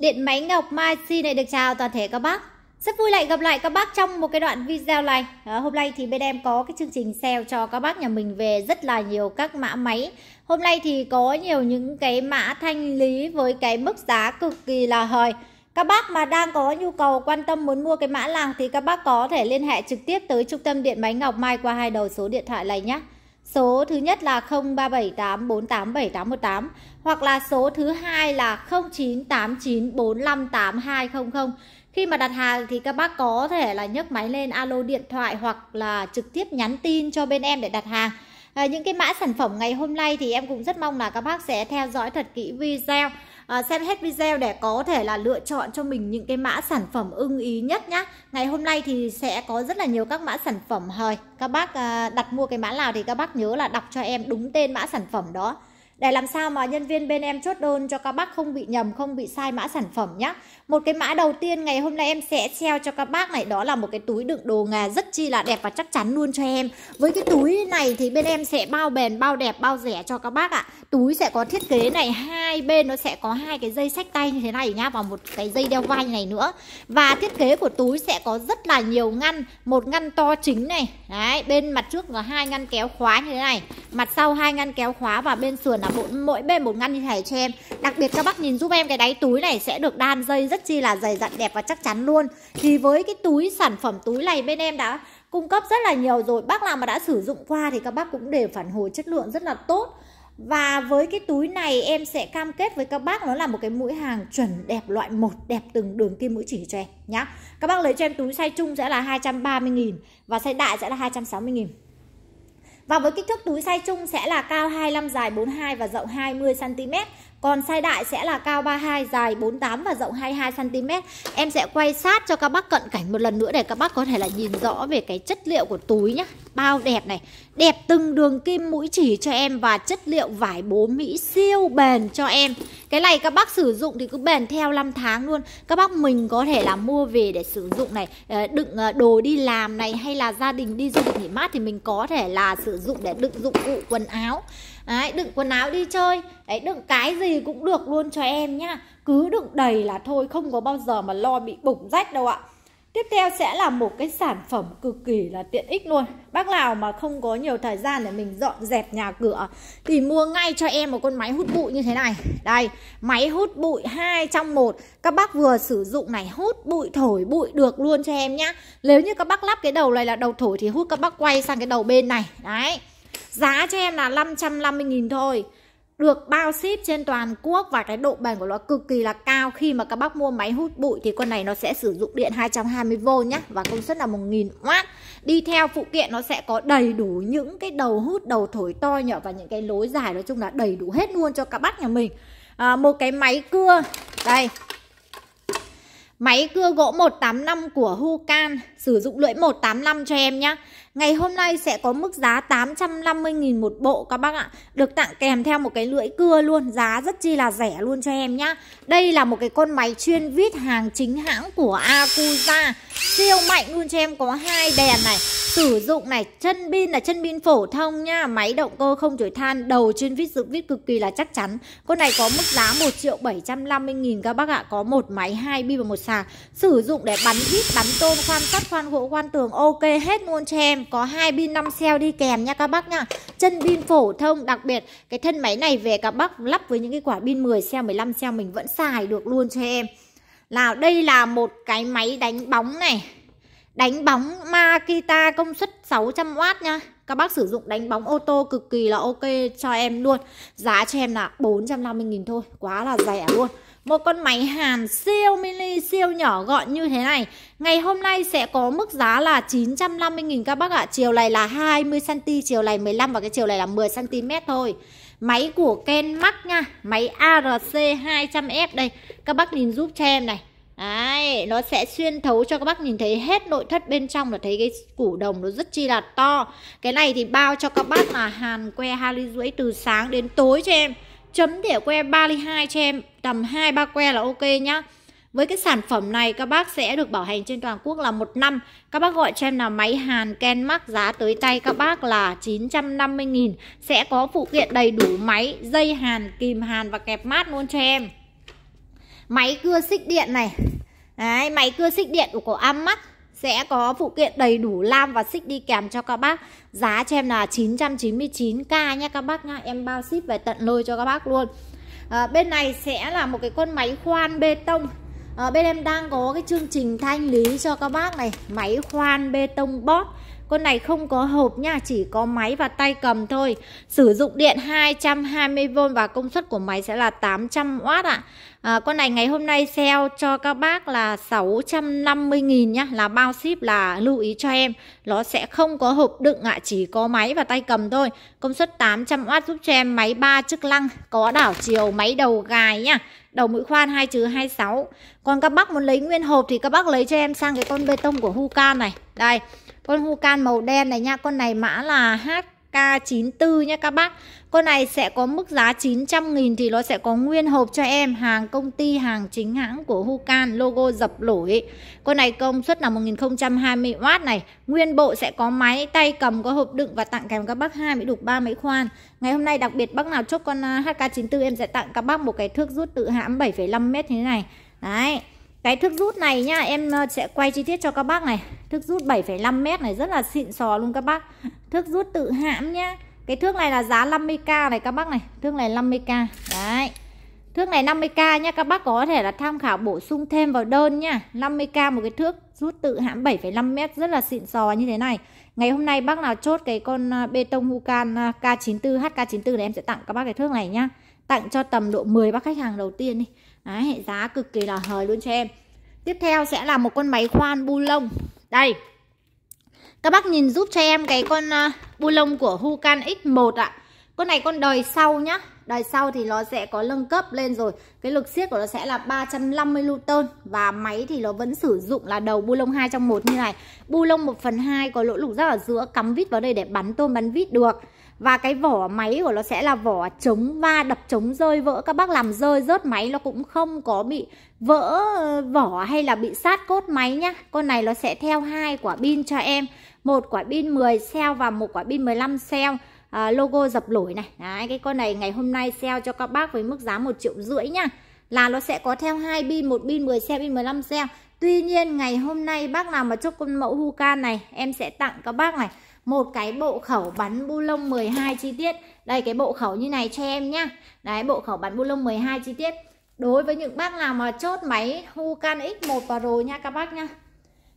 Điện máy Ngọc Mai xin này được chào toàn thể các bác. Rất vui lại gặp lại các bác trong một cái đoạn video này. À, hôm nay thì bên em có cái chương trình sale cho các bác nhà mình về rất là nhiều các mã máy. Hôm nay thì có nhiều những cái mã thanh lý với cái mức giá cực kỳ là hời. Các bác mà đang có nhu cầu quan tâm muốn mua cái mã làng thì các bác có thể liên hệ trực tiếp tới trung tâm điện máy Ngọc Mai qua hai đầu số điện thoại này nhé. Số thứ nhất là 0378487818 hoặc là số thứ hai là 0989458200. Khi mà đặt hàng thì các bác có thể là nhấc máy lên alo điện thoại hoặc là trực tiếp nhắn tin cho bên em để đặt hàng. À, những cái mã sản phẩm ngày hôm nay thì em cũng rất mong là các bác sẽ theo dõi thật kỹ video Ờ, xem hết video để có thể là lựa chọn cho mình những cái mã sản phẩm ưng ý nhất nhá ngày hôm nay thì sẽ có rất là nhiều các mã sản phẩm hời các bác ờ, đặt mua cái mã nào thì các bác nhớ là đọc cho em đúng tên mã sản phẩm đó để làm sao mà nhân viên bên em chốt đơn cho các bác không bị nhầm không bị sai mã sản phẩm nhé một cái mã đầu tiên ngày hôm nay em sẽ treo cho các bác này đó là một cái túi đựng đồ nghề rất chi là đẹp và chắc chắn luôn cho em với cái túi này thì bên em sẽ bao bền bao đẹp bao rẻ cho các bác ạ túi sẽ có thiết kế này hai bên nó sẽ có hai cái dây sách tay như thế này nhá và một cái dây đeo vai này nữa và thiết kế của túi sẽ có rất là nhiều ngăn một ngăn to chính này đấy bên mặt trước là hai ngăn kéo khóa như thế này mặt sau hai ngăn kéo khóa và bên sườn là mỗi, mỗi bên một ngăn như thế này cho em đặc biệt các bác nhìn giúp em cái đáy túi này sẽ được đan dây rất chi là dày dặn đẹp và chắc chắn luôn thì với cái túi sản phẩm túi này bên em đã cung cấp rất là nhiều rồi bác nào mà đã sử dụng qua thì các bác cũng đều phản hồi chất lượng rất là tốt và với cái túi này em sẽ cam kết với các bác nó là một cái mũi hàng chuẩn đẹp loại một đẹp từng đường kim mũi chỉ cho em nhá. Các bác lấy cho em túi size chung sẽ là 230 000 và size đại sẽ là 260 000 và với kích thước túi size chung sẽ là cao 25 dài 42 và rộng 20 cm, còn size đại sẽ là cao 32 dài 48 và rộng 22 cm. Em sẽ quay sát cho các bác cận cảnh một lần nữa để các bác có thể là nhìn rõ về cái chất liệu của túi nhá. Bao đẹp này, đẹp từng đường kim mũi chỉ cho em và chất liệu vải bố Mỹ siêu bền cho em. Cái này các bác sử dụng thì cứ bền theo 5 tháng luôn. Các bác mình có thể là mua về để sử dụng này, ờ, đựng ờ, đồ đi làm này hay là gia đình đi du lịch nghỉ mát thì mình có thể là sử dụng để đựng dụng cụ quần áo. Đấy, đựng quần áo đi chơi Đấy, đựng cái gì cũng được luôn cho em nhá Cứ đựng đầy là thôi Không có bao giờ mà lo bị bủng rách đâu ạ Tiếp theo sẽ là một cái sản phẩm cực kỳ là tiện ích luôn Bác nào mà không có nhiều thời gian để mình dọn dẹp nhà cửa Thì mua ngay cho em một con máy hút bụi như thế này Đây, máy hút bụi 2 trong 1 Các bác vừa sử dụng này hút bụi thổi bụi được luôn cho em nhá Nếu như các bác lắp cái đầu này là đầu thổi thì hút các bác quay sang cái đầu bên này Đấy Giá cho em là 550.000 thôi được bao ship trên toàn quốc và cái độ bền của nó cực kỳ là cao khi mà các bác mua máy hút bụi thì con này nó sẽ sử dụng điện 220V nhé và công suất là 1000W đi theo phụ kiện nó sẽ có đầy đủ những cái đầu hút đầu thổi to nhỏ và những cái lối dài nói chung là đầy đủ hết luôn cho các bác nhà mình à, một cái máy cưa đây Máy cưa gỗ 185 của Hukan sử dụng lưỡi 185 cho em nhé. Ngày hôm nay sẽ có mức giá 850.000 một bộ các bác ạ. Được tặng kèm theo một cái lưỡi cưa luôn, giá rất chi là rẻ luôn cho em nhé. Đây là một cái con máy chuyên viết hàng chính hãng của Akuza. Siêu mạnh luôn cho em có hai đèn này, sử dụng này, chân pin là chân pin phổ thông nhá, máy động cơ không chổi than, đầu chuyên viết dựng viết cực kỳ là chắc chắn. Con này có mức giá 1 triệu 750 000 các bác ạ, có một máy hai bi và một sạc sử dụng để bắn vít bắn tôn khoan sắt khoan gỗ khoan tường ok hết luôn cho em có hai pin 5 cell đi kèm nha các bác nha chân pin phổ thông đặc biệt cái thân máy này về các bác lắp với những cái quả pin 10 cell 15 cell mình vẫn xài được luôn cho em là đây là một cái máy đánh bóng này đánh bóng Makita công suất 600W nha các bác sử dụng đánh bóng ô tô cực kỳ là ok cho em luôn giá cho em là 450.000 thôi quá là rẻ luôn một con máy hàn siêu mini siêu nhỏ gọn như thế này Ngày hôm nay sẽ có mức giá là 950.000 các bác ạ Chiều này là 20cm, chiều này 15 và cái chiều này là 10cm thôi Máy của Ken nha Máy ARC 200F đây Các bác nhìn giúp cho em này Đấy, nó sẽ xuyên thấu cho các bác nhìn thấy hết nội thất bên trong là thấy cái củ đồng nó rất chi là to. Cái này thì bao cho các bác là hàn que hali rưỡi từ sáng đến tối cho em chấm thìa que 32 cho em tầm 2 3 que là ok nhá. Với cái sản phẩm này các bác sẽ được bảo hành trên toàn quốc là một năm. Các bác gọi cho em là máy hàn Kenmark giá tới tay các bác là 950 000 sẽ có phụ kiện đầy đủ máy, dây hàn, kìm hàn và kẹp mát luôn cho em. Máy cưa xích điện này. Đấy, máy cưa xích điện của cổ Amax sẽ có phụ kiện đầy đủ lam và xích đi kèm cho các bác giá cho em là 999k nhé các bác nha, em bao ship về tận nơi cho các bác luôn à, bên này sẽ là một cái con máy khoan bê tông à, bên em đang có cái chương trình thanh lý cho các bác này máy khoan bê tông bóp con này không có hộp nha, chỉ có máy và tay cầm thôi. Sử dụng điện 220V và công suất của máy sẽ là 800W ạ. À, con này ngày hôm nay sale cho các bác là 650.000 nhá, là bao ship là lưu ý cho em. Nó sẽ không có hộp đựng ạ, à, chỉ có máy và tay cầm thôi. Công suất 800W giúp cho em máy 3 chức năng, có đảo chiều, máy đầu gài nhá đầu mũi khoan 2 trừ 26 Còn các bác muốn lấy nguyên hộp thì các bác lấy cho em sang cái con bê tông của huka này Đây con Hucan màu đen này nha con này mã là HK94 nha các bác con này sẽ có mức giá 900 nghìn thì nó sẽ có nguyên hộp cho em hàng công ty hàng chính hãng của Hucan logo dập lỗi con này công suất là 1020W này nguyên bộ sẽ có máy tay cầm có hộp đựng và tặng kèm các bác hai máy đục ba máy khoan ngày hôm nay đặc biệt bác nào chốt con à, HK94 em sẽ tặng các bác một cái thước rút tự hãm 7,5m như thế này đấy cái thước rút này nhá, em ờ, sẽ quay chi tiết cho các bác này. Thước rút 7,5m này rất là xịn sò luôn các bác. Thước rút tự hãm nhá. Cái thước này là giá 50k này các bác này, thước này 50k. Đấy. Thước này 50k nhá, các bác có thể là tham khảo bổ sung thêm vào đơn nhá. 50k một cái thước rút tự hãm 7,5m rất là xịn sò như thế này. Ngày hôm nay bác nào chốt cái con ờ, bê tông Hucan K94 HK94 này em sẽ tặng các bác cái thước này nhá. Tặng cho tầm độ 10 bác khách hàng đầu tiên đi. Đấy, giá cực kỳ là hời luôn cho em Tiếp theo sẽ là một con máy khoan bu lông Đây Các bác nhìn giúp cho em cái con à, bu lông của Hukan X1 ạ à. Con này con đời sau nhá Đời sau thì nó sẽ có nâng cấp lên rồi Cái lực siết của nó sẽ là 350 Newton Và máy thì nó vẫn sử dụng là đầu bu lông 2 trong 1 như này Bu lông 1 phần 2 có lỗ lục rất ở giữa Cắm vít vào đây để bắn tôm bắn vít được và cái vỏ máy của nó sẽ là vỏ chống va đập chống rơi vỡ các bác làm rơi rớt máy nó cũng không có bị vỡ ờ, vỏ hay là bị sát cốt máy nhá con này nó sẽ theo hai quả pin cho em một quả pin 10 cell và một quả pin 15 cell à, logo dập nổi này Đấy, cái con này ngày hôm nay sell cho các bác với mức giá một triệu rưỡi nhá là nó sẽ có theo hai pin một pin 10 cell pin 15 cell tuy nhiên ngày hôm nay bác nào mà chốt con mẫu Hukan này em sẽ tặng các bác này một cái bộ khẩu bắn bu lông 12 chi tiết đây cái bộ khẩu như này cho em nhá đấy bộ khẩu bắn bu lông 12 chi tiết đối với những bác nào mà chốt máy Hucan X1 và rồi nha các bác nha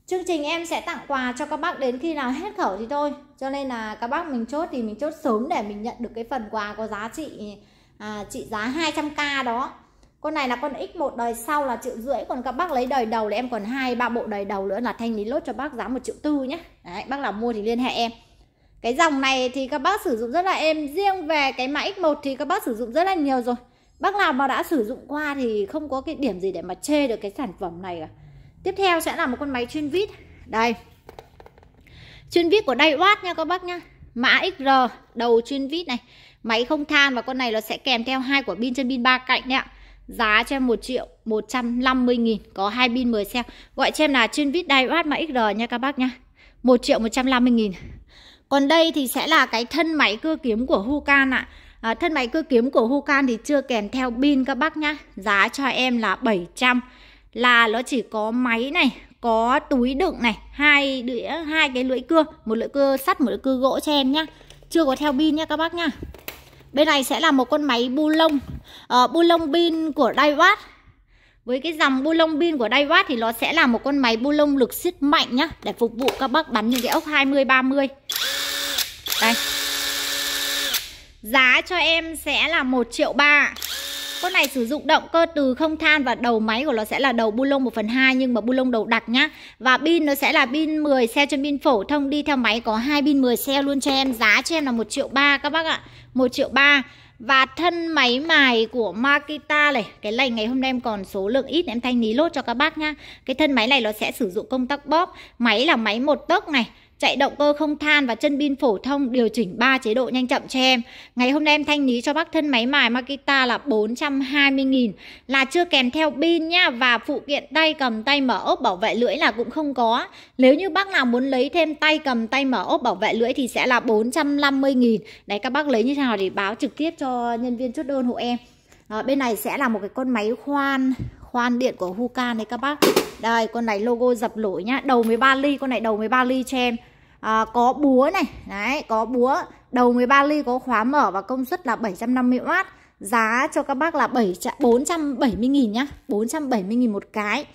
chương trình em sẽ tặng quà cho các bác đến khi nào hết khẩu thì thôi cho nên là các bác mình chốt thì mình chốt sớm để mình nhận được cái phần quà có giá trị à, trị giá 200k đó con này là con X1 đời sau là triệu rưỡi còn các bác lấy đời đầu thì em còn hai ba bộ đời đầu nữa là thanh lý lốt cho bác giá một triệu tư nhé đấy bác nào mua thì liên hệ em cái dòng này thì các bác sử dụng rất là êm riêng về cái mã X1 thì các bác sử dụng rất là nhiều rồi bác nào mà đã sử dụng qua thì không có cái điểm gì để mà chê được cái sản phẩm này cả tiếp theo sẽ là một con máy chuyên vít đây chuyên vít của Daiwatt nha các bác nha mã XR đầu chuyên vít này máy không than và con này nó sẽ kèm theo hai quả pin chân pin ba cạnh đấy ạ giá cho em 1 triệu 150 nghìn có hai pin 10 xe gọi cho em là chuyên vít Daiwatt mã XR nha các bác nha 1 triệu 150 nghìn còn đây thì sẽ là cái thân máy cưa kiếm của Hukan ạ à, thân máy cưa kiếm của Hukan thì chưa kèm theo pin các bác nhá giá cho em là 700 là nó chỉ có máy này có túi đựng này hai đĩa hai cái lưỡi cưa một lưỡi cưa sắt một lưỡi cưa gỗ cho em nhá chưa có theo pin nhá các bác nhá bên này sẽ là một con máy bu lông à, bu lông pin của Daiwatt với cái dòng bu lông pin của Daiwatt thì nó sẽ là một con máy bu lông lực siết mạnh nhá để phục vụ các bác bắn những cái ốc 20 30 đây Giá cho em sẽ là 1 triệu 3 Con này sử dụng động cơ từ không than và đầu máy của nó sẽ là đầu bu lông 1 phần 2 nhưng mà bu lông đầu đặc nhá. Và pin nó sẽ là pin 10 xe cho pin phổ thông đi theo máy có hai pin 10 xe luôn cho em. Giá cho em là 1 triệu 3 các bác ạ. 1 triệu 3 và thân máy mài của Makita này Cái này ngày hôm nay em còn số lượng ít Em thanh lý lốt cho các bác nhá Cái thân máy này nó sẽ sử dụng công tắc bóp Máy là máy một tốc này chạy động cơ không than và chân pin phổ thông điều chỉnh 3 chế độ nhanh chậm cho em. Ngày hôm nay em thanh lý cho bác thân máy mài Makita là 420.000 là chưa kèm theo pin nhá và phụ kiện tay cầm tay mở ốp bảo vệ lưỡi là cũng không có. Nếu như bác nào muốn lấy thêm tay cầm tay mở ốp bảo vệ lưỡi thì sẽ là 450.000. Đấy các bác lấy như thế nào thì báo trực tiếp cho nhân viên chốt đơn hộ em. À, bên này sẽ là một cái con máy khoan khoan điện của Hukan đấy các bác Đây con này logo dập lỗi nhá Đầu 13 ly con này đầu 13 ly cho em à, Có búa này Đấy có búa Đầu 13 ly có khóa mở và công suất là 750W Giá cho các bác là 7, 470.000 nhá 470.000 một cái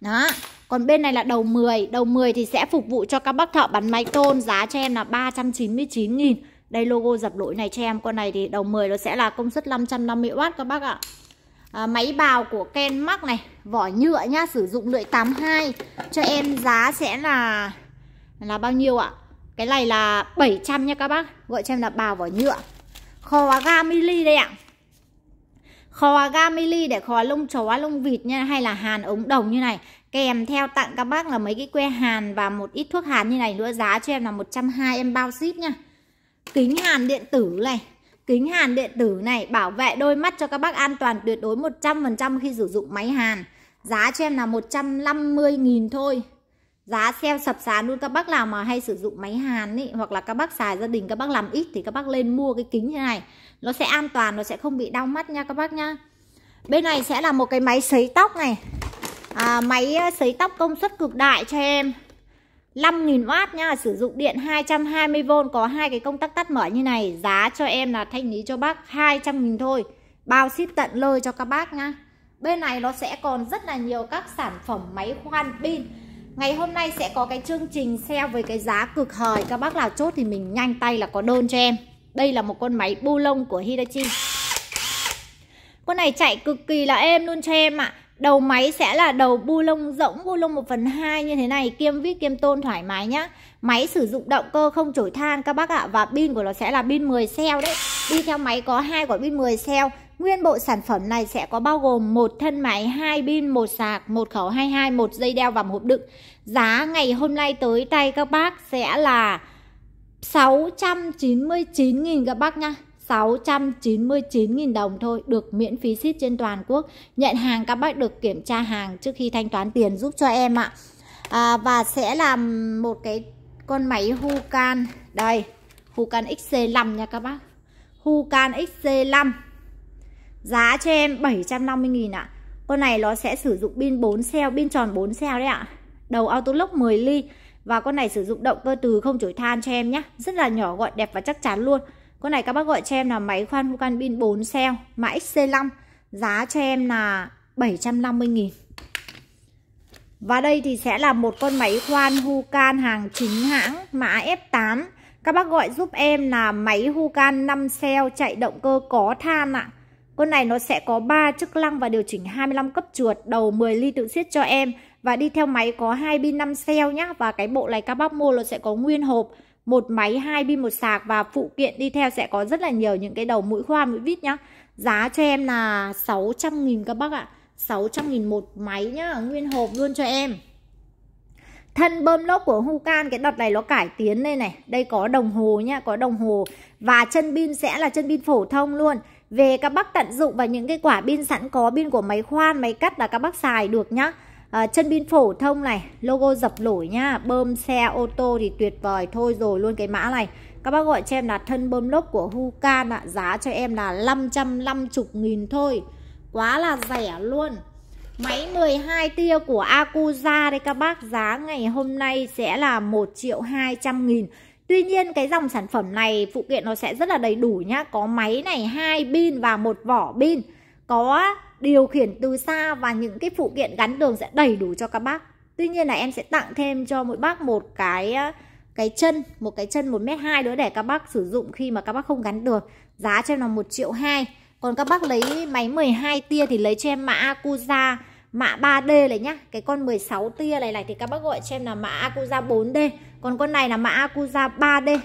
Đó còn bên này là đầu 10 Đầu 10 thì sẽ phục vụ cho các bác thợ bắn máy tôn Giá cho em là 399.000 Đây logo dập lỗi này cho em Con này thì đầu 10 nó sẽ là công suất 550W các bác ạ Ờ, máy bào của Kenmark này vỏ nhựa nhá sử dụng lưỡi 82 cho em giá sẽ là là bao nhiêu ạ cái này là 700 nha các bác gọi cho em là bào vỏ nhựa kho ga mili đây ạ kho ga mili để kho lông chó lông vịt nha hay là hàn ống đồng như này kèm theo tặng các bác là mấy cái que hàn và một ít thuốc hàn như này nữa giá cho em là 120 em bao ship nha kính hàn điện tử này Kính hàn điện tử này bảo vệ đôi mắt cho các bác an toàn tuyệt đối 100% khi sử dụng máy hàn. Giá cho em là 150.000 thôi. Giá xem sập sàn luôn các bác nào mà hay sử dụng máy hàn ý, hoặc là các bác xài gia đình các bác làm ít thì các bác lên mua cái kính như này. Nó sẽ an toàn, nó sẽ không bị đau mắt nha các bác nha. Bên này sẽ là một cái máy sấy tóc này. À, máy ờ, sấy tóc công suất cực đại cho em. 5.000W nha sử dụng điện 220V có hai cái công tắc tắt mở như này giá cho em là thanh lý cho bác 200.000 thôi bao ship tận lơi cho các bác nha bên này nó sẽ còn rất là nhiều các sản phẩm máy khoan pin ngày hôm nay sẽ có cái chương trình xe với cái giá cực hời các bác nào chốt thì mình nhanh tay là có đơn cho em đây là một con máy bu lông của Hitachi con này chạy cực kỳ là êm luôn cho em ạ à. Đầu máy sẽ là đầu bu lông rỗng, bu lông 1 phần 2 như thế này, kiêm vít kiêm tôn thoải mái nhá. Máy sử dụng động cơ không chổi than các bác ạ. Và pin của nó sẽ là pin 10 cell đấy. Đi theo máy có hai quả pin 10 cell. Nguyên bộ sản phẩm này sẽ có bao gồm một thân máy, hai pin, một sạc, một khẩu 22, một dây đeo và một hộp đựng. Giá ngày hôm nay tới tay các bác sẽ là 699.000 các bác nhá 699.000 đồng thôi được miễn phí ship trên toàn quốc nhận hàng các bác được kiểm tra hàng trước khi thanh toán tiền giúp cho em ạ à, và sẽ làm một cái con máy Hucan đây Hucan XC5 nha các bác Hucan XC5 giá cho em 750.000 ạ con này nó sẽ sử dụng pin 4 cell pin tròn 4 cell đấy ạ đầu autolock 10 ly và con này sử dụng động cơ từ không chổi than cho em nhé rất là nhỏ gọn đẹp và chắc chắn luôn con này các bác gọi cho em là máy khoan khu can pin 4 cell mã XC5 giá cho em là 750.000 và đây thì sẽ là một con máy khoan hu can hàng chính hãng mã F8 các bác gọi giúp em là máy hu can 5 cell chạy động cơ có than ạ Con này nó sẽ có 3 chức năng và điều chỉnh 25 cấp chuột đầu 10 ly tự xiết cho em và đi theo máy có 2 pin 5 cell nhá và cái bộ này các bác mua nó sẽ có nguyên hộp một máy hai pin một sạc và phụ kiện đi theo sẽ có rất là nhiều những cái đầu mũi khoan mũi vít nhá giá cho em là 600 nghìn các bác ạ 600 nghìn một máy nhá nguyên hộp luôn cho em thân bơm lốp của Hukan cái đợt này nó cải tiến đây này đây có đồng hồ nhá có đồng hồ và chân pin sẽ là chân pin phổ thông luôn về các bác tận dụng và những cái quả pin sẵn có pin của máy khoan máy cắt là các bác xài được nhá Ờ, chân pin phổ thông này logo dập nổi nhá bơm xe ô tô thì tuyệt vời thôi rồi luôn cái mã này các bác gọi cho em là thân bơm lốc của Hukan ạ à. giá cho em là 550 nghìn thôi quá là rẻ luôn Máy 12 tia của Akuza đây các bác Giá ngày hôm nay sẽ là 1 triệu 200 nghìn Tuy nhiên cái dòng sản phẩm này phụ kiện nó sẽ rất là đầy đủ nhá Có máy này hai pin và một vỏ pin Có điều khiển từ xa và những cái phụ kiện gắn đường sẽ đầy đủ cho các bác tuy nhiên là em sẽ tặng thêm cho mỗi bác một cái cái chân một cái chân một mét hai nữa để các bác sử dụng khi mà các bác không gắn được giá cho em là một triệu hai còn các bác lấy máy 12 tia thì lấy cho em mã Akuza mã 3D này nhá cái con 16 tia này này thì các bác gọi cho em là mã Akuza 4D còn con này là mã Akuza 3D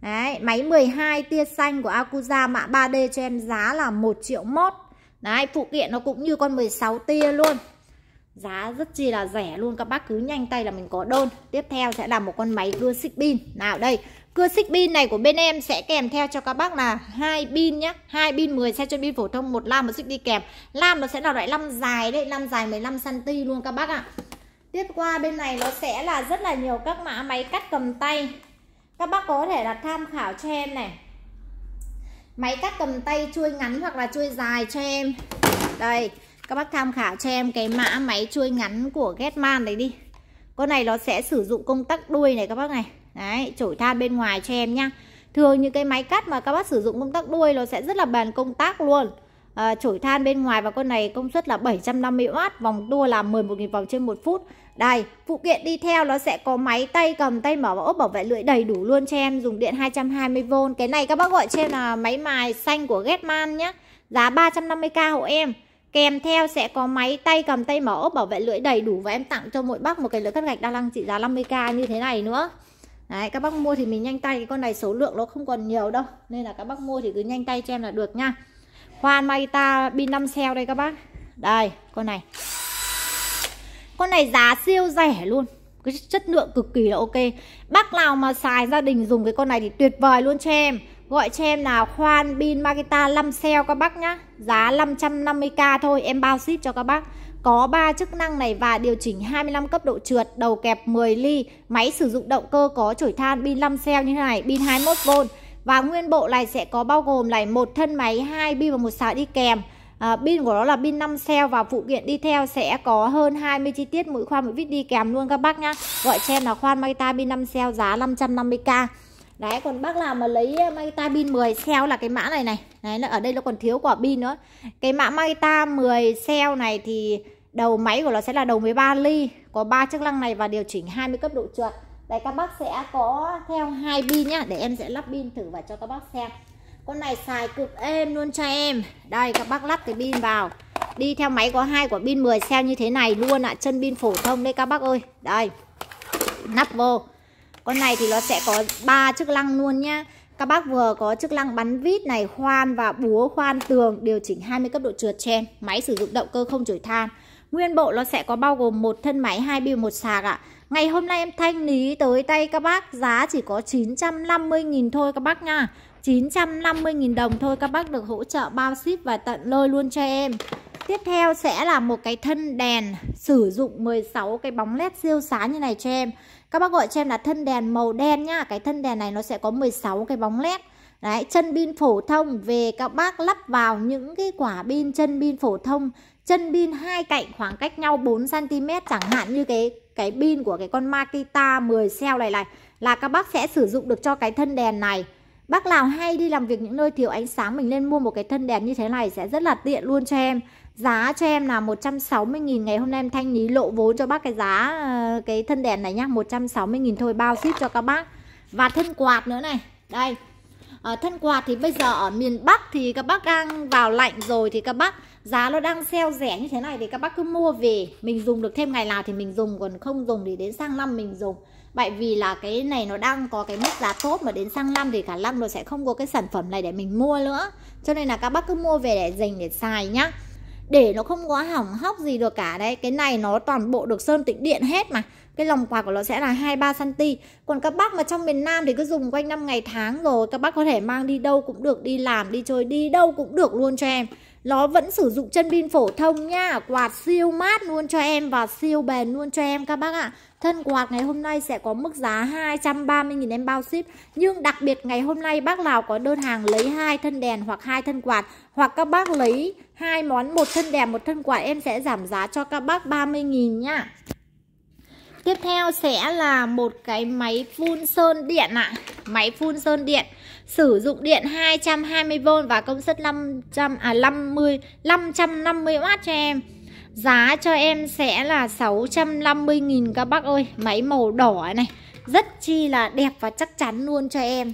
Đấy, máy 12 tia xanh của Akuza mã 3D cho em giá là 1 triệu mốt Đấy, phụ kiện nó cũng như con 16 tia luôn Giá rất chi là rẻ luôn các bác cứ nhanh tay là mình có đơn Tiếp theo sẽ là một con máy cưa xích pin Nào đây, cưa xích pin này của bên em sẽ kèm theo cho các bác là hai pin nhá hai pin 10 xe cho pin phổ thông một lam một xích đi kèm Lam nó sẽ là loại lam dài đấy, lam dài 15cm luôn các bác ạ à. Tiếp qua bên này nó sẽ là rất là nhiều các mã máy cắt cầm tay Các bác có thể là tham khảo cho em này máy cắt cầm tay chuôi ngắn hoặc là chuôi dài cho em đây các bác tham khảo cho em cái mã máy chuôi ngắn của Getman đấy đi con này nó sẽ sử dụng công tắc đuôi này các bác này đấy chổi than bên ngoài cho em nhá thường những cái máy cắt mà các bác sử dụng công tắc đuôi nó sẽ rất là bền công tác luôn Ờ, chổi than bên ngoài và con này công suất là 750W, vòng tua là 11.000 vòng trên 1 phút. Đây, phụ kiện đi theo nó sẽ có máy tay cầm tay mở và ốp bảo vệ lưỡi đầy đủ luôn cho em, dùng điện 220V. Cái này các bác gọi cho em là máy mài xanh của Getman nhé, giá 350k hộ em. Kèm theo sẽ có máy tay cầm tay mở ốp bảo vệ lưỡi đầy đủ và em tặng cho mỗi bác một cái lưỡi cắt gạch đa năng trị giá 50k như thế này nữa. Đấy, các bác mua thì mình nhanh tay cái con này số lượng nó không còn nhiều đâu nên là các bác mua thì cứ nhanh tay cho em là được nha Hoa Maita pin 5 cell đây các bác Đây con này Con này giá siêu rẻ luôn cái chất lượng cực kỳ là ok Bác nào mà xài gia đình dùng cái con này thì tuyệt vời luôn cho em Gọi cho em là khoan pin Makita 5 cell các bác nhá Giá 550k thôi em bao ship cho các bác Có 3 chức năng này và điều chỉnh 25 cấp độ trượt Đầu kẹp 10 ly Máy sử dụng động cơ có chổi than pin 5 cell như thế này Pin 21V và nguyên bộ này sẽ có bao gồm này một thân máy hai pin và một sạc đi kèm à, pin của nó là pin 5 cell và phụ kiện đi theo sẽ có hơn 20 chi tiết mũi khoan mũi vít đi kèm luôn các bác nhá gọi cho là khoan Magita pin 5 cell giá 550k Đấy, còn bác nào mà lấy à, Magita pin 10 cell là cái mã này này. Đấy, ở đây nó còn thiếu quả pin nữa. Cái mã Magita 10 cell này thì đầu máy của nó sẽ là đầu 13 ly, có 3 chức năng này và điều chỉnh 20 cấp độ trượt đây các bác sẽ có theo hai pin nhá Để em sẽ lắp pin thử và cho các bác xem Con này xài cực êm luôn cho em Đây các bác lắp cái pin vào Đi theo máy có hai quả pin 10 cell như thế này luôn ạ à. Chân pin phổ thông đây các bác ơi Đây Nắp vô Con này thì nó sẽ có ba chức năng luôn nhá các bác vừa có chức năng bắn vít này, khoan và búa khoan tường điều chỉnh 20 cấp độ trượt trên. Máy sử dụng động cơ không chổi than. Nguyên bộ nó sẽ có bao gồm một thân máy, hai pin, một sạc ạ. À. Ngày hôm nay em thanh lý tới tay các bác giá chỉ có 950.000 thôi các bác nha 950.000 đồng thôi các bác được hỗ trợ bao ship và tận lôi luôn cho em Tiếp theo sẽ là một cái thân đèn sử dụng 16 cái bóng led siêu sáng như này cho em Các bác gọi cho em là thân đèn màu đen nhá Cái thân đèn này nó sẽ có 16 cái bóng led Đấy, chân pin phổ thông về các bác lắp vào những cái quả pin chân pin phổ thông chân pin hai cạnh khoảng cách nhau 4 cm chẳng hạn như cái cái pin của cái con Makita 10 cell này này là các bác sẽ sử dụng được cho cái thân đèn này Bác nào hay đi làm việc những nơi thiếu ánh sáng mình nên mua một cái thân đèn như thế này sẽ rất là tiện luôn cho em. Giá cho em là 160 000 ngày hôm nay em thanh lý lộ vốn cho bác cái giá ờ, cái thân đèn này nhá, 160 000 thôi bao ship cho các bác. Và thân quạt nữa này. Đây, à, thân quạt thì bây giờ ở miền Bắc thì các bác đang vào lạnh rồi thì các bác giá nó đang sale rẻ như thế này thì các bác cứ mua về mình dùng được thêm ngày nào thì mình dùng còn không dùng thì đến sang năm mình dùng Bởi vì là cái này nó đang có cái mức giá tốt mà đến sang năm thì khả năng nó sẽ không có cái sản phẩm này để mình mua nữa Cho nên là các bác cứ mua về để dành để xài nhá Để nó không có hỏng hóc gì được cả đấy Cái này nó toàn bộ được sơn tĩnh điện hết mà cái lòng quả của nó sẽ là 23 cm còn các bác mà trong miền Nam thì cứ dùng quanh năm ngày tháng rồi các bác có thể mang đi đâu cũng được đi làm đi chơi đi đâu cũng được luôn cho em nó vẫn sử dụng chân pin phổ thông nha quạt siêu mát luôn cho em và siêu bền luôn cho em các bác ạ thân quạt ngày hôm nay sẽ có mức giá 230.000 em bao ship nhưng đặc biệt ngày hôm nay bác nào có đơn hàng lấy hai thân đèn hoặc hai thân quạt hoặc các bác lấy hai món một thân đèn một thân quạt em sẽ giảm giá cho các bác 30.000 nha tiếp theo sẽ là một cái máy phun sơn điện ạ. À. Máy phun sơn điện sử dụng điện 220V và công suất 500 à 50 550W cho em. Giá cho em sẽ là 650 000 các bác ơi, máy màu đỏ này, rất chi là đẹp và chắc chắn luôn cho em.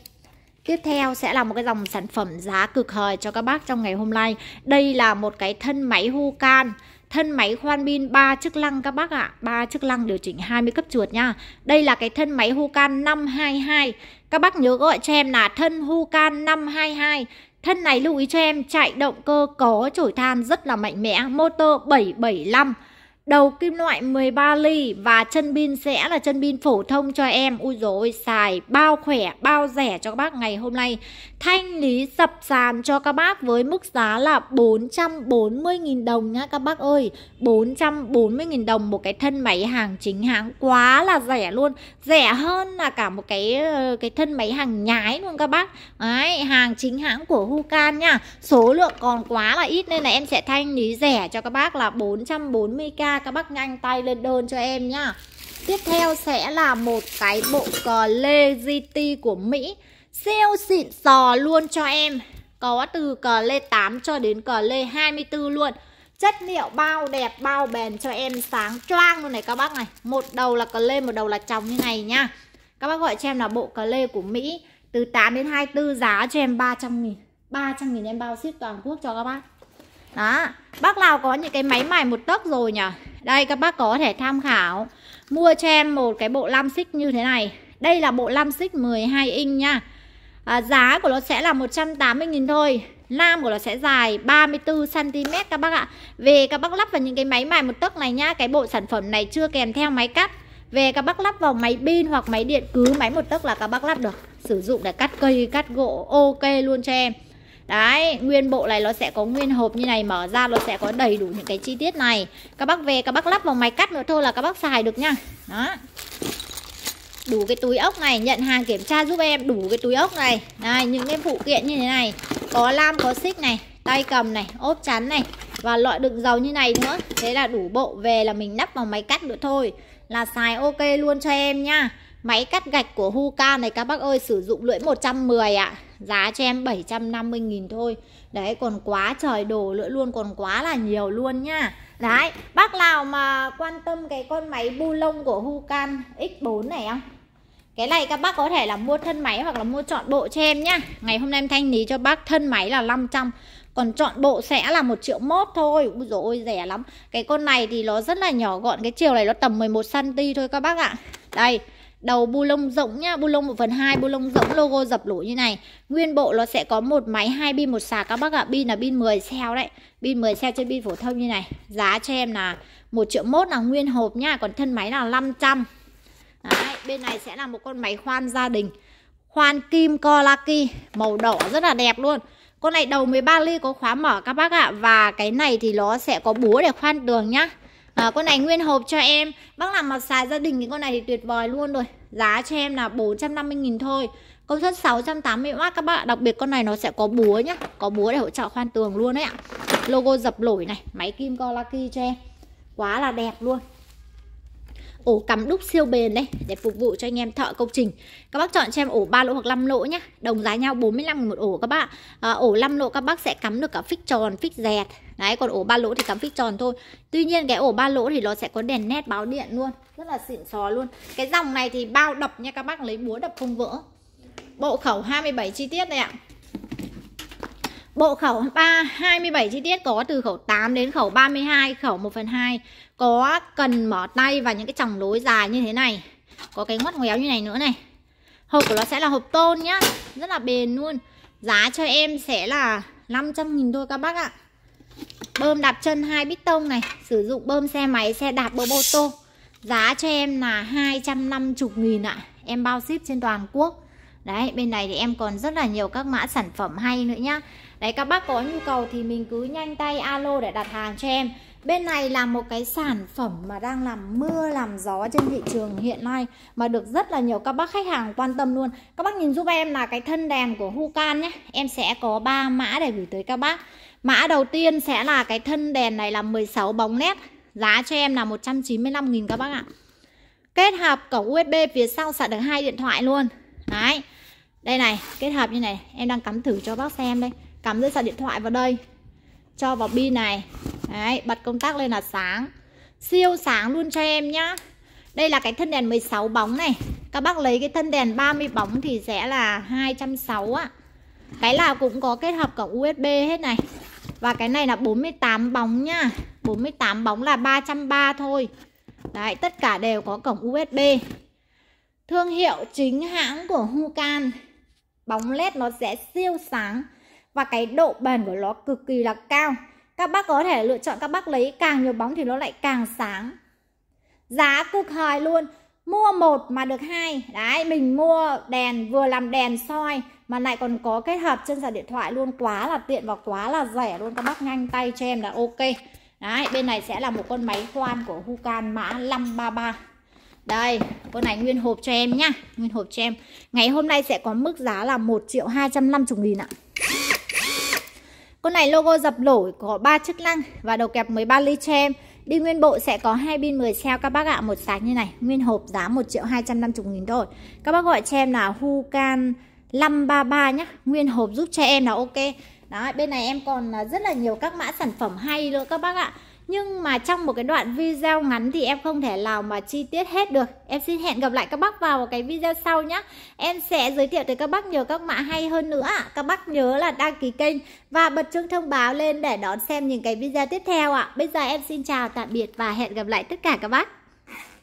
Tiếp theo sẽ là một cái dòng sản phẩm giá cực hời cho các bác trong ngày hôm nay. Đây là một cái thân máy Hucan thân máy khoan pin 3 chức lăng các bác ạ, 3 chức lăng điều chỉnh 20 cấp chuột nha. Đây là cái thân máy Hukan 522. Các bác nhớ gọi cho em là thân Hukan 522. Thân này lưu ý cho em chạy động cơ có chổi than rất là mạnh mẽ, motor 775. Đầu kim loại 13 ly và chân pin sẽ là chân pin phổ thông cho em. Ui dồi ôi, xài bao khỏe, bao rẻ cho các bác ngày hôm nay thanh lý sập sàn cho các bác với mức giá là 440.000 đồng nhá các bác ơi 440.000 đồng một cái thân máy hàng chính hãng quá là rẻ luôn rẻ hơn là cả một cái ờ, cái thân máy hàng nhái luôn các bác Đấy, hàng chính hãng của Hukan nha số lượng còn quá là ít nên là em sẽ thanh lý rẻ cho các bác là 440k các bác nhanh tay lên đơn cho em nhá tiếp theo sẽ là một cái bộ cờ lê GT của Mỹ Siêu xịn sò luôn cho em Có từ cờ lê 8 cho đến cờ lê 24 luôn Chất liệu bao đẹp bao bền cho em sáng choang luôn này các bác này Một đầu là cờ lê một đầu là tròng như này nha Các bác gọi cho em là bộ cờ lê của Mỹ Từ 8 đến 24 giá cho em 300 nghìn 300 nghìn em bao ship toàn quốc cho các bác đó, bác nào có những cái máy mài một tấc rồi nhỉ? Đây các bác có thể tham khảo Mua cho em một cái bộ lam xích như thế này Đây là bộ lam xích 12 inch nha à, giá của nó sẽ là 180.000 thôi Nam của nó sẽ dài 34cm các bác ạ Về các bác lắp vào những cái máy mài một tấc này nhá Cái bộ sản phẩm này chưa kèm theo máy cắt Về các bác lắp vào máy pin hoặc máy điện Cứ máy một tấc là các bác lắp được Sử dụng để cắt cây, cắt gỗ ok luôn cho em Đấy, nguyên bộ này nó sẽ có nguyên hộp như này Mở ra nó sẽ có đầy đủ những cái chi tiết này Các bác về các bác lắp vào máy cắt nữa thôi là các bác xài được nha Đó đủ cái túi ốc này nhận hàng kiểm tra giúp em đủ cái túi ốc này đây những cái phụ kiện như thế này có lam có xích này tay cầm này ốp chắn này và loại đựng dầu như này nữa thế là đủ bộ về là mình nắp vào máy cắt nữa thôi là xài ok luôn cho em nhá máy cắt gạch của Huka này các bác ơi sử dụng lưỡi 110 ạ à. giá cho em 750.000 thôi đấy còn quá trời đồ lưỡi luôn còn quá là nhiều luôn nhá đấy bác nào mà quan tâm cái con máy bu lông của Hukan X4 này không cái này các bác có thể là mua thân máy hoặc là mua chọn bộ cho em nhá ngày hôm nay em thanh lý cho bác thân máy là 500 còn chọn bộ sẽ là một triệu mốt thôi Úi dồi ôi rẻ lắm Cái con này thì nó rất là nhỏ gọn Cái chiều này nó tầm 11cm thôi các bác ạ Đây đầu bu lông rỗng nhá bu lông 1 phần 2 bu lông rỗng logo dập lỗ như này nguyên bộ nó sẽ có một máy hai pin một sạc các bác ạ pin là pin 10 xeo đấy pin 10 xeo trên pin phổ thông như này giá cho em là một triệu mốt là nguyên hộp nhá còn thân máy là 500 Đấy, bên này sẽ là một con máy khoan gia đình Khoan kim Kolaki Màu đỏ rất là đẹp luôn Con này đầu 13 ly có khóa mở các bác ạ Và cái này thì nó sẽ có búa để khoan tường nhá à, Con này nguyên hộp cho em Bác làm mặt xài gia đình thì con này thì tuyệt vời luôn rồi Giá cho em là 450.000 thôi Công suất 680W các bạn Đặc biệt con này nó sẽ có búa nhá Có búa để hỗ trợ khoan tường luôn đấy ạ Logo dập nổi này Máy kim Kolaki cho em Quá là đẹp luôn ổ cắm đúc siêu bền đây để phục vụ cho anh em thợ công trình. Các bác chọn cho em ổ 3 lỗ hoặc 5 lỗ nhá. Đồng giá nhau 45 một ổ các bạn. À, ổ 5 lỗ các bác sẽ cắm được cả phích tròn, phích dẹt. Đấy còn ổ 3 lỗ thì cắm phích tròn thôi. Tuy nhiên cái ổ 3 lỗ thì nó sẽ có đèn nét báo điện luôn, rất là xịn xò luôn. Cái dòng này thì bao đập nha các bác lấy búa đập không vỡ. Bộ khẩu 27 chi tiết này ạ. Bộ khẩu 3 27 chi tiết có từ khẩu 8 đến khẩu 32, khẩu 1 phần 2 có cần mở tay và những cái chồng lối dài như thế này. Có cái ngoắt ngoéo như này nữa này. Hộp của nó sẽ là hộp tôn nhá, rất là bền luôn. Giá cho em sẽ là 500 nghìn thôi các bác ạ. Bơm đạp chân hai bít tông này, sử dụng bơm xe máy, xe đạp bơm ô tô. Giá cho em là 250 nghìn ạ. Em bao ship trên toàn quốc. Đấy, bên này thì em còn rất là nhiều các mã sản phẩm hay nữa nhá đấy các bác có nhu cầu thì mình cứ nhanh tay alo để đặt hàng cho em Bên này là một cái sản phẩm mà đang làm mưa làm gió trên thị trường hiện nay mà được rất là nhiều các bác khách hàng quan tâm luôn. Các bác nhìn giúp em là cái thân đèn của Hukan nhé. Em sẽ có 3 mã để gửi tới các bác. Mã đầu tiên sẽ là cái thân đèn này là 16 bóng nét. Giá cho em là 195 000 các bác ạ. Kết hợp cổng USB phía sau sạc được hai điện thoại luôn. Đấy. Đây này, kết hợp như này, em đang cắm thử cho bác xem đây cắm dây sạc điện thoại vào đây cho vào pin này đấy bật công tắc lên là sáng siêu sáng luôn cho em nhá đây là cái thân đèn 16 bóng này các bác lấy cái thân đèn 30 bóng thì sẽ là 260 á. cái nào cũng có kết hợp cổng USB hết này và cái này là 48 bóng nha 48 bóng là 330 thôi Đấy tất cả đều có cổng USB Thương hiệu chính hãng của Hukan Bóng led nó sẽ siêu sáng và cái độ bền của nó cực kỳ là cao các bác có thể lựa chọn các bác lấy càng nhiều bóng thì nó lại càng sáng giá cực hời luôn mua một mà được hai đấy mình mua đèn vừa làm đèn soi mà lại còn có kết hợp chân giả điện thoại luôn quá là tiện và quá là rẻ luôn các bác nhanh tay cho em là ok đấy bên này sẽ là một con máy khoan của Hukan mã 533 đây con này nguyên hộp cho em nhá nguyên hộp cho em ngày hôm nay sẽ có mức giá là 1 triệu 250 nghìn ạ con này logo dập nổi có 3 chức năng và đầu kẹp 13 ly cho em. Đi nguyên bộ sẽ có hai pin 10 cell các bác ạ, một sạc như này, nguyên hộp giá 1 triệu 250 nghìn thôi. Các bác gọi cho em là Hucan 533 nhé nguyên hộp giúp cho em là ok. Đó, bên này em còn à, rất là nhiều các mã sản phẩm hay nữa các bác ạ nhưng mà trong một cái đoạn video ngắn thì em không thể nào mà chi tiết hết được em xin hẹn gặp lại các bác vào cái video sau nhé em sẽ giới thiệu tới các bác nhiều các mã hay hơn nữa các bác nhớ là đăng ký kênh và bật chuông thông báo lên để đón xem những cái video tiếp theo ạ bây giờ em xin chào tạm biệt và hẹn gặp lại tất cả các bác